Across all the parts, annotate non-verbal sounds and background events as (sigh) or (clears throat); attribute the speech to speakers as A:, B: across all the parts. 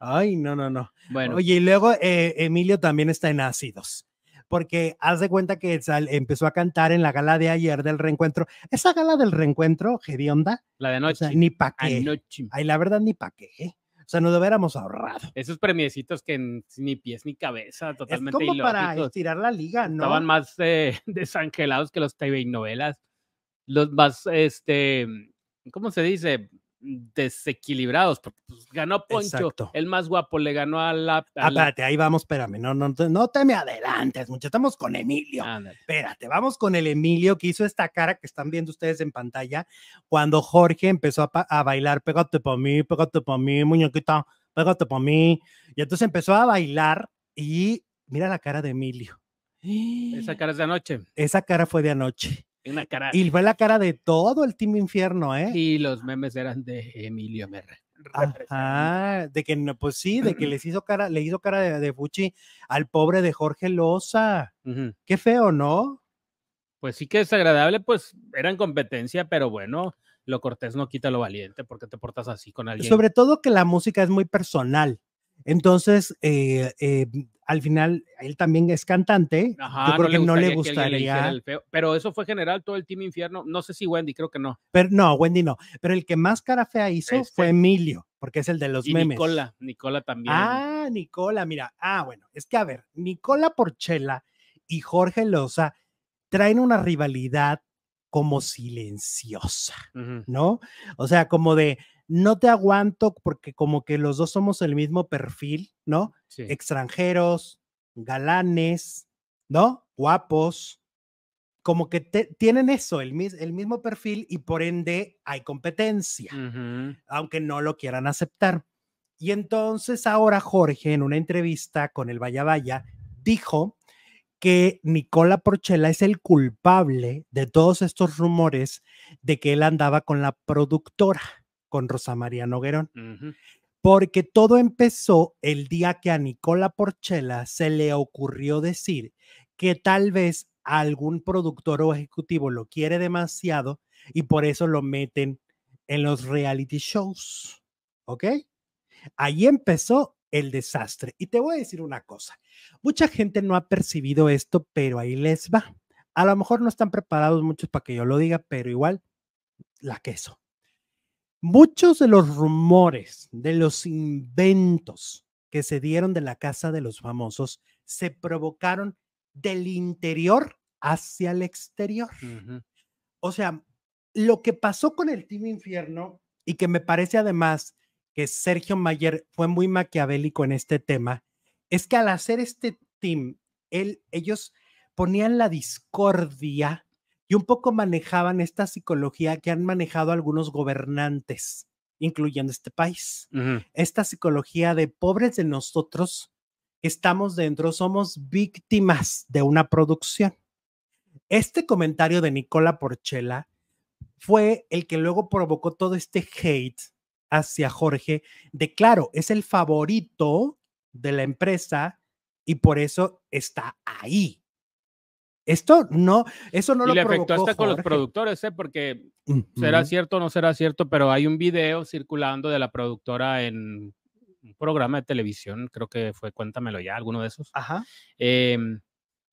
A: Ay, no, no, no. Bueno. Oye, y luego eh, Emilio también está en ácidos porque haz de cuenta que empezó a cantar en la gala de ayer del reencuentro. Esa gala del reencuentro, Gedionda. La de anoche. ni pa' qué. noche. Ay, la verdad, ni pa' qué. ¿eh? O sea, nos lo hubiéramos
B: ahorrado. Esos premiecitos que ni pies ni cabeza, totalmente Es como para estirar la liga, ¿no? Estaban más eh, (laughs) desangelados que los TV novelas. Los más, este, ¿cómo se dice? desequilibrados, porque pues, ganó Poncho, el más guapo, le ganó a la... ah,
A: ahí vamos, espérame, no, no, te me adelantes, muchachos, estamos con Emilio. Espérate, vamos con el Emilio que hizo esta cara que están viendo ustedes en pantalla cuando Jorge empezó a, bailar, pégate por mí, pégate por mí, muñequita, pégate por mí. Y entonces empezó a bailar y mira la cara de Emilio.
B: Esa cara es de anoche.
A: Esa cara fue de anoche. Y fue la cara de todo el Team Infierno, ¿eh?
B: Y los memes eran de Emilio Mer ah de que
A: pues sí, de que (clears throat) les hizo cara, le hizo cara de, de Fuchi al pobre de Jorge Loza. Qué feo, ¿no?
B: Pues sí que es agradable, pues eran competencia, pero bueno, lo cortés no quita lo valiente, porque te portas así con alguien. Sobre
A: todo que la música es muy personal. Entonces, eh, eh, al final, él también es cantante. Ajá, Yo creo no que le no le gustaría.
B: pero eso fue general, todo el Team Infierno. No sé si Wendy, creo que no.
A: Pero no, Wendy no. Pero el que más cara fea hizo fue este Emilio, porque es el de los memes. Nicola,
B: Nicola también. Ah,
A: Nicola, mira. Ah, bueno, es que a ver, Nicola Porchela y Jorge Loza traen una rivalidad como silenciosa, ¿no? O sea, como de no te aguanto porque como que los dos somos el mismo perfil, ¿no? Extranjeros, galanes, ¿no? Guapos. Como que tienen eso, el, mismo perfil y por ende hay competencia, aunque no lo quieran aceptar. Y entonces ahora Jorge, en una entrevista con el Vaya Vaya, dijo que Nicola Porchela es el culpable de todos estos rumores de que él andaba con la productora con Rosa María Noguerón. Porque todo empezó el día que a Nicola Porchela se le ocurrió decir que tal vez algún productor o ejecutivo lo quiere demasiado y por eso lo meten en los reality shows. ¿Ok? Ahí empezó el desastre. Y te voy a decir una cosa. Mucha gente no ha percibido esto, pero ahí les va. A lo mejor no están preparados muchos para que yo lo diga, pero igual la queso. Muchos de los rumores, de los inventos que se dieron de la casa de los famosos, se provocaron del interior hacia el exterior. O sea, lo que pasó con el Team Infierno y que me parece además que Sergio Mayer fue muy maquiavélico en este tema, es que al hacer este team, él, ellos ponían la discordia y un poco manejaban esta psicología que han manejado algunos gobernantes, incluyendo este país. Esta psicología de pobres de nosotros, estamos dentro, somos víctimas de una producción. Este comentario de Nicola Porchela fue el que luego provocó todo este hate hacia Jorge, de claro, es el favorito de la empresa y por eso está ahí. Esto no, eso no y lo le afectó hasta con los productores,
B: ¿eh? porque será cierto o no será cierto, pero hay un video circulando de la productora en un programa de televisión, creo que fue Cuéntamelo ya, alguno de esos. Ajá. Em,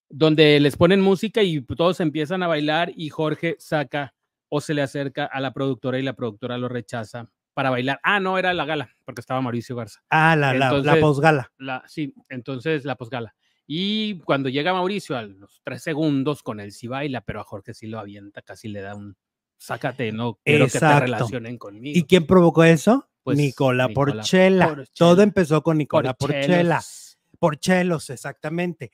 B: donde les ponen música y todos empiezan a bailar y Jorge saca o se le acerca a la productora y la productora lo rechaza para bailar. Ah, no, era la gala, porque estaba Mauricio Garza. Ah, la, posgala. sí, entonces la posgala. Y cuando llega Mauricio a los tres segundos con él sí baila, pero a Jorge sí lo avienta, casi le da un sácate, no quiero que te relacionen conmigo. ¿Y
A: quién provocó eso? Pues Nicola, Porchela. Todo empezó con Nicola Porchela. Porchelos, exactamente.